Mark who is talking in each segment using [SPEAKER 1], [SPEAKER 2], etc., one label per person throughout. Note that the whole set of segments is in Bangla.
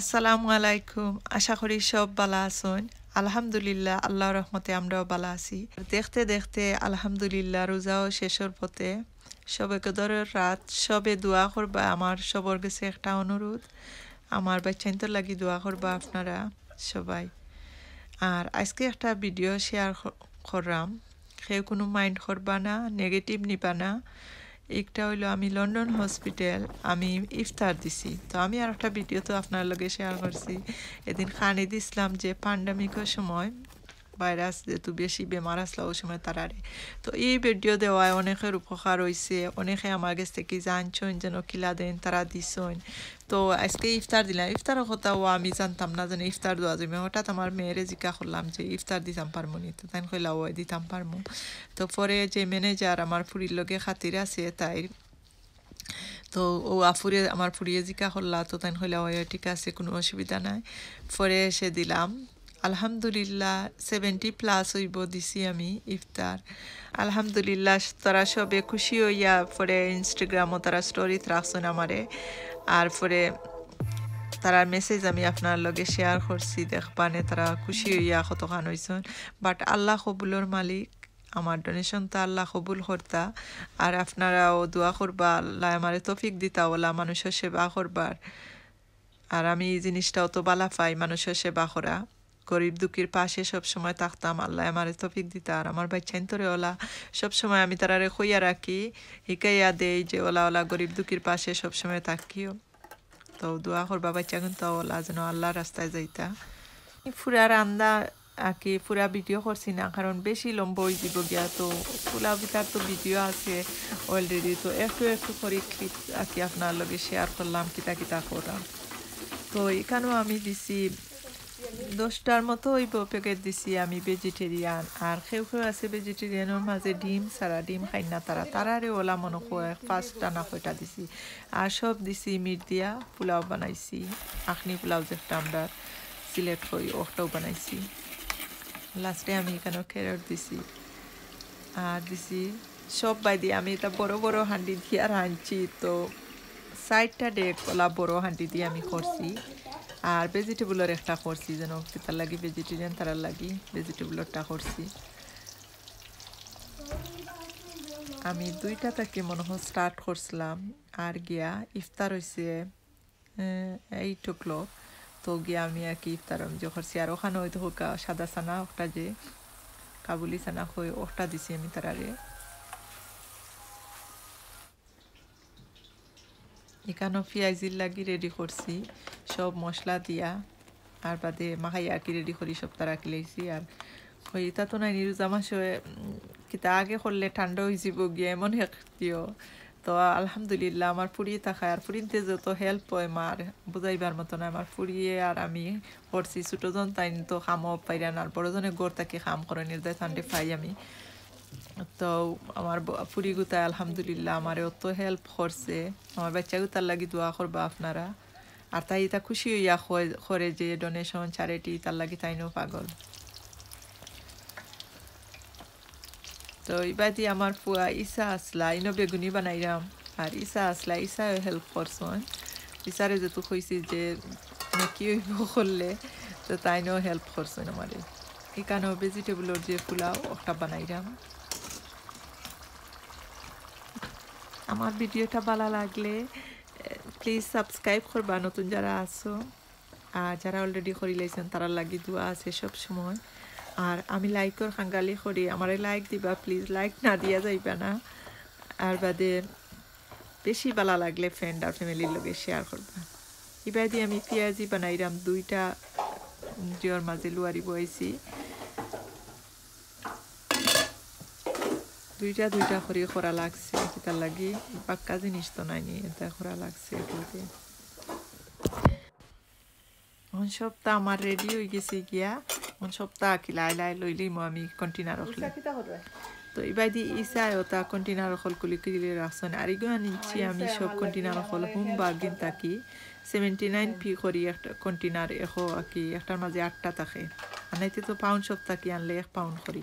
[SPEAKER 1] আসসালামু আলাইকুম আশা করি সব বালা আসুন আলহামদুলিল্লাহ আল্লাহ রহমতে আমরাও বালা আছি দেখতে দেখতে আলহামদুলিল্লাহ রোজাও শেষর পথে সবে কদরের রাত সবে দোয়া করবা আমার সবর কাছে একটা অনুরোধ আমার বাচ্চাইন্ত লাগি দোয়া করবা আপনারা সবাই আর আজকে একটা ভিডিও শেয়ার করলাম সে কোনো মাইন্ড করবা না নেগেটিভ নিবা না একটা হইলো আমি লন্ডন হসপিটাল আমি ইফতার দিছি তো আমি আর একটা ভিডিও তো আপনার লগে শেয়ার করছি এদিন খানি দিছিলাম যে পান্ডামিকের সময় ভাইরাস যেহেতু বেশি বেমার আসলো ওই সময় তারারে তো এই ভিডিও দেওয়ায় অনেকের উপকার হয়েছে অনেকে আমার কাছ থেকে জানছেন যেন কিলা দেন তারা দিছেন তো আজকে ইফতার দিলাম কথা কথাও আমি জানতাম না জানি ইফতার দোয়া যাবে হঠাৎ আমার মেয়েরে জিজ্ঞা করলাম যে ইফতার দিতাম পারবো নি তো তাই কইলা ওয়াই দিতাম পারবো তো পরে যে ম্যানেজার আমার ফুরির লগে খাতির আছে তাই তো ও আফুরে আমার ফুরিয়ে জিকা হল্লা তো তাই হইলা ঠিক আছে কোনো অসুবিধা নাই পরে এসে দিলাম আলহামদুলিল্লাহ সেভেন্টি প্লাস হইব দিছি আমি ইফতার আলহামদুলিল্লাহ তারা সবে খুশি হইয়া পরে ইনস্টাগ্রামও তারা স্টোরি রাখছেন আমারে আর পরে তারা মেসেজ আমি আপনার লগে শেয়ার করছি দেখবানে তারা খুশি হইয়া কতখান হয়েছেন বাট আল্লাহ কবুলর মালিক আমার ডোনেশন তো আল্লাহ কবুল করতা আর আপনারাও দোয়া করবা আল্লাহ আমার তফিক দিতা ওলা মানুষের সেবা করবার আর আমি এই জিনিসটাও তো বালা পাই মানুষের সেবা করা গরিব দুঃখীর পাশে সবসময় থাকতাম আল্লাহ আমার তফিক দিতা আর আমার ভাই ছেন্তরে ওলা সবসময় আমি তারারে খইয়া রাখি হিকাইয়া দেই যে ওলা ওলা গরিব দুঃখীর পাশে সবসময় থাকিও তো দোয়া বাবা বাচ্চা কিন্তু ওলা যেন আল্লাহ রাস্তায় যাইতা ফুরা রান্দা আঁকি পুরা ভিডিও করছি না কারণ বেশি লম্ব হয়ে দিব গিয়া তো ফুলা ভিতার তো ভিডিও আছে অলরেডি তো একটু একটু করে ক্লিপ আঁকি আপনার লগে শেয়ার করলাম কিতা কিতা করা তো এখানেও আমি দিছি দশটার মতো ওই পেকেট দিছি আমি ভেজিটেরিয়ান আর কেউ কেউ আছে ভেজিটেরিয়ানের মাঝে ডিম সারা ডিম খাই না তারা তারারে ওলা মনে কয় পাঁচটা না কয়টা দিছি আর সব দিছি মিট দিয়া পোলাও বানাইছি আখনি পোলাও যেটা আমরা সিলেক্ট করি ওটাও বানাইছি লাস্টে আমি এখানেও ক্যারট দিছি আর দিছি সব বাই দিয়ে আমি এটা বড় বড় হাঁডি দিয়ে রাঁধছি তো সাইডটা ডেক ওলা বড় হাঁডি দিয়ে আমি করছি আর ভেজিটেবলের একটা করছি যেন তার লাগি ভেজিটেরিয়ান তার লাগি ভেজিটেবলটা করছি আমি দুইটা থেকে মনে হয় স্টার্ট করছিলাম আর গিয়া ইফতার হয়েছে এইট ও ক্লক তো গিয়া আমি আর কি ইফতার আমি করছি আর ওখানে হয়তো সাদা সানা ওটা যে কাবুলি সানা হয়ে ওটা দিছি আমি তার আগে এখানেও পিঁয়াজির লাগি রেডি করছি সব মশলা দিয়া আর বাদে মাখাই আর কি রেডি করি সব তারা কিলাইছি আর হইতা তো নাই নিরুজা মাসে কিতা আগে করলে ঠান্ডা হয়ে যাব গিয়ে এমন দিও তো আলহামদুলিল্লাহ আমার পুড়িয়ে থাকায় আর পুরীতে যত হেল্প হয় মার বুঝাইবার মতো না আমার পুড়িয়ে আর আমি করছি ছোটজন তাই তো খামও পাইরান আর বড়জনে গড় তাকে খাম করে নির্দয় ঠান্ডে পাই আমি তো আমার পুরী গুতায় আলহামদুলিল্লাহ আমার অত হেল্প করছে আমার বাচ্চা গুতার লাগি দোয়া করবা আপনারা আর তাই তা খুশি হইয়া খরে যে ডোনেশন চ্যারিটি তার লাগি নো পাগল তো ইবাদি আমার পুয়া ইসা আসলা ইনো বেগুনি বানাইলাম আর ইসা আসলা ইসা হেল্প করছন ইসারে যেহেতু কইছি যে কি হইব করলে তো নো হেল্প করছেন আমার এখানেও ভেজিটেবলের যে পোলাও ওটা বানাইলাম আমার ভিডিওটা ভালো লাগলে প্লিজ সাবস্ক্রাইব করবা নতুন যারা আছো আর যারা অলরেডি করি লাইছেন তারা লাগি দোয়া আছে সব সময় আর আমি লাইকর খাঙ্গালি করি আমারে লাইক দিবা প্লিজ লাইক না দিয়া যাইবা না আর বাদে বেশি বালা লাগলে ফ্রেন্ড আর ফ্যামিলির লোকে শেয়ার করবা এবার দিয়ে আমি পেঁয়াজি বানাইলাম দুইটা জিওর মাঝে লুয়ারি বয়েছি দুইটা দুইটা করে খরা লাগছে এটা লাগি পাক্কা জিনিস তো নাই নি এটা খরা লাগছে এগুলোতে অন সপ্তাহ আমার রেডি হয়ে গেছে গিয়া অন সপ্তাহ কি লাই লাই লইলি মই আমি কণ্টিনাৰ ৰখলে তো ইবাদি ইসাই ওটা কণ্টিনাৰ অকল কুলি কুলি ৰাখচোন আৰু ইগুৱা নিচি আমি চব কণ্টিনাৰ অকল হুম বাৰ্গিন থাকি সেভেন্টি নাইন ফি কৰি একটা কণ্টিনাৰ এশ কি একটাৰ মাজে আঠটা থাকে আনাইতে তো পাউণ্ড সপ্তাহ কি আনলে এক পাউণ্ড কৰি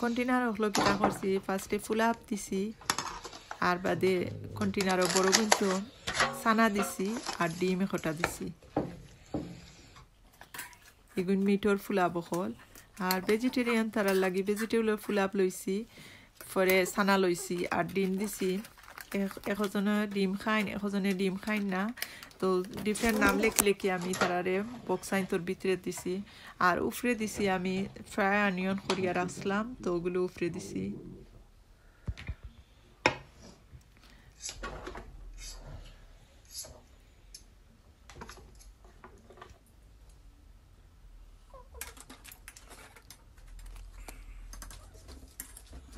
[SPEAKER 1] কন্টেনার হলো কিনা করছি ফার্স্টে ফুলাপ দিছি আর বাদে কন্টেনারও বড় কিন্তু সানা দিছি আর ডিম হটা দিছি এগুন মিটর ফুলাপ হল আর ভেজিটেরিয়ান তারার লাগি ভেজিটেবলের ফুলাপ লইছি পরে সানা লইছি আর ডিম দিছি এখজনে ডিম খাইন এখজনে ডিম খাইন না তো ডিফারেন্ট নাম লেখ কি আমি তারারে তোর ভিতরে দিছি আর উফরে দিছি আমি ফ্রাই অনিয়ন করিয়া রাখলাম তো ওগুলো উফরে দিছি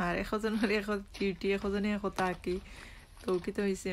[SPEAKER 1] আর এখজনের এখন ডিউটি এখন এখন থাকি তো তো হয়েছে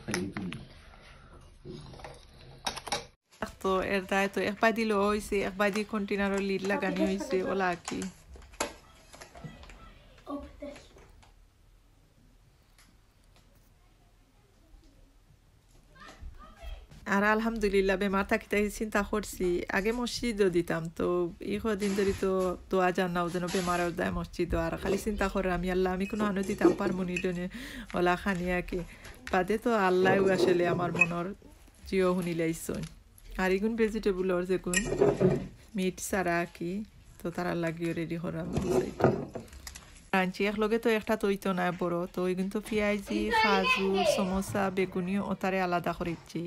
[SPEAKER 1] তো এর দায় তো একবার দিল হয়েছে একবার দিয়ে কন্টেনারও লিড লাগানি হয়েছে ওলা কি আর আলহামদুলিল্লাহ বেমার থাকি চিন্তা করছি আগে মসজিদও দিতাম তো এই কদিন ধরে তো দোয়া জানাও যেন বেমারের দেয় মসজিদও আর খালি চিন্তা করে আমি আল্লাহ আমি কোনো আনো দিতাম পারবো নিডনে ওলা খানিয়াকে বাদে তো আল্লাহ আসলে আমার মনের জিও শুনিলাইছন আর এগুন ভেজিটেবল ওর যেগুন মিট সারা কি তো তারা লাগিয়ে রেডি করা রাঞ্চি একলগে তো একটা তৈতো না বড় তো ওই কিন্তু পিঁয়াজি খাজুর সমোসা বেগুনি ও তারে আলাদা করেছি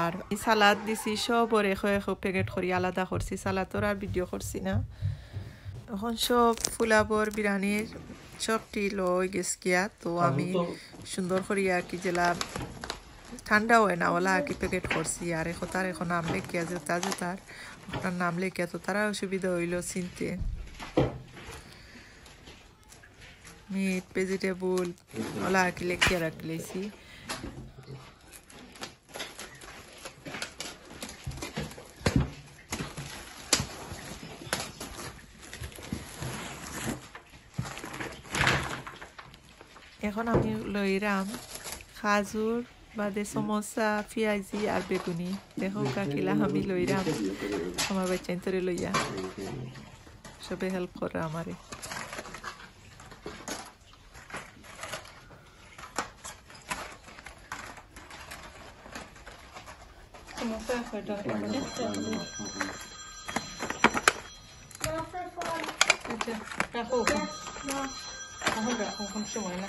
[SPEAKER 1] আর সালাদ দিছি সব ওর এখো এখো প্যাকেট করি আলাদা করছি সালাদর আর ভিডিও করছি না এখন সব ফুলাবর বিরানির সবটি লই গিয়া তো আমি সুন্দর করিয়া কি জেলা ঠান্ডা হয় না ওলা কি প্যাকেট করছি আর এখন তার এখন নাম লেখিয়া যে তার আপনার নাম লেখিয়া তো তারা অসুবিধা হইল চিনতে মিট ভেজিটেবল ওলা কি লেখিয়া রাখলেছি এখন আমি লইরাম খাজুর বাদে সমোসা পিঁয়াজি আর বেগুনি দেখো কাকিলা আমি লইরাম আমার বাচ্চাইন তরে যা সবে হেল্প করে আমারে আচ্ছা, রাখো সময় না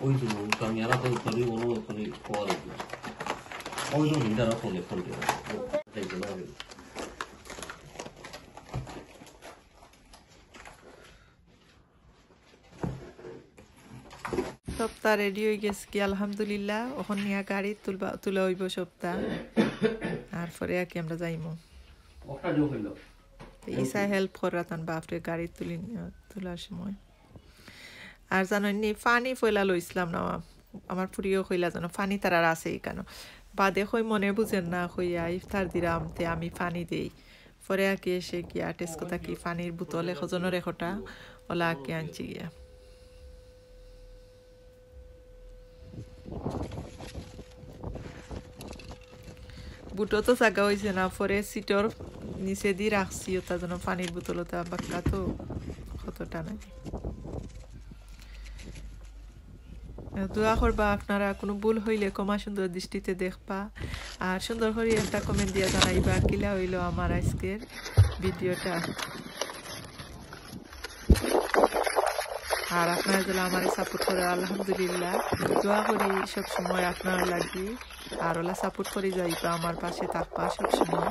[SPEAKER 1] সপ্তাহ রেডি হয়ে গেছে কি আলহামদুলিল্লাহ ওখান নিয়ে গাড়ি তুলবা তুলা হইব সপ্তাহ তারপরে আর কি আমরা যাইমো ইসা হেল্প করা বাপরে গাড়ি তুলি তোলার সময় আর জানো নি ফানি ফইলা লইছিলাম না আমার প্রিয় হইলা জানো ফানি তারার আছে কেন বাদে হই মনে বুঝেন না হইয়া ইফতার দিলাম তে আমি ফানি দেই পরে আঁকি এসে কি আটেস কথা কি ফানির বোতল এখজনের এখটা ওলা আঁকি আনছি গিয়া বুটো তো জাগা হয়েছে না পরে সিটর নিচে দিয়ে রাখছি ওটা যেন পানির বোতল বাক্কা তো কতটা নাই দোয়া করবা আপনারা কোনো ভুল হইলে কমা সুন্দর দৃষ্টিতে দেখবা আর সুন্দর করে একটা কমেন্ট দিয়ে জানাইবা কিলা হইল আমার আজকের ভিডিওটা আর আপনারা যারা আমার সাপোর্ট করে আলহামদুলিল্লাহ দোয়া করি সব সময় আপনার লাগি আর ওলা সাপোর্ট করে যাইবা আমার পাশে থাকবা সব সময়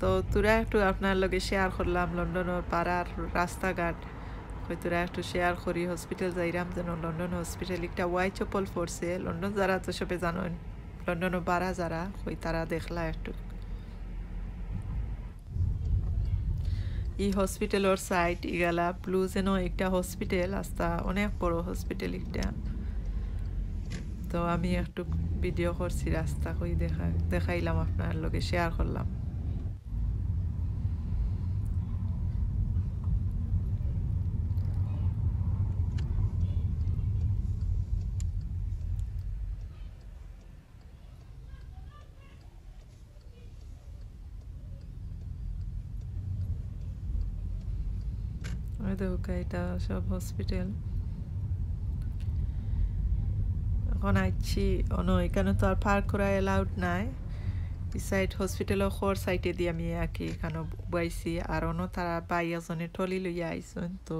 [SPEAKER 1] তো তোরা একটু আপনার লগে শেয়ার করলাম লন্ডনের পাড়ার রাস্তাঘাট তোরা একটু শেয়ার করি হসপিটাল যাইরাম যেন লন্ডন হসপিটাল একটা ওয়াই চপল পড়ছে লন্ডন যারা তো সবে জানেন লন্ডন পাড়া যারা ওই তারা দেখলা একটু ই হসপিটালর সাইড ইগালা ব্লু যেন একটা হসপিটাল আস্তা অনেক বড় হসপিটাল একটা তো আমি একটু ভিডিও করছি রাস্তা কই দেখা দেখাইলাম আপনার লগে শেয়ার করলাম ধোকা এটা সব হসপিটাল এখন আইছি অন এখানে তো আর পার্ক করা এলাউড নাই পিসাইড হসপিটাল খর সাইটে দিয়ে আমি আঁকি এখানে বাইছি আর অন তারা বাই এজনে টলি লইয়া আইসন তো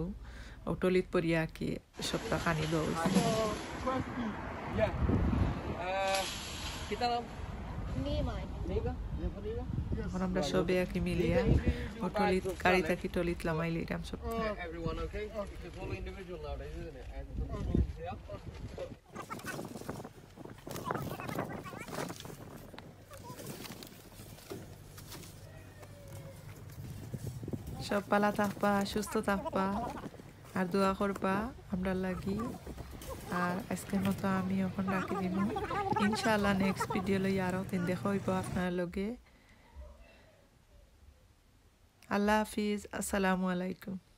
[SPEAKER 1] ও টলিত পড়িয়া আঁকি সপ্তাহ খানি দৌড়ছি এখন আমরা সবে একে মিলিয়া টলিত গাড়ি থাকি টলিত লামাই সব সব পালা থাকবা সুস্থ থাকবা আর দোয়া করবা আমরা লাগি আর আজকের মতো আমি এখন রাখি দিব ইনশাআল্লাহ নেক্সট ভিডিও লই আরও দিন দেখা হইব আপনার লগে আল্লাহ হাফিজ আসসালামু আলাইকুম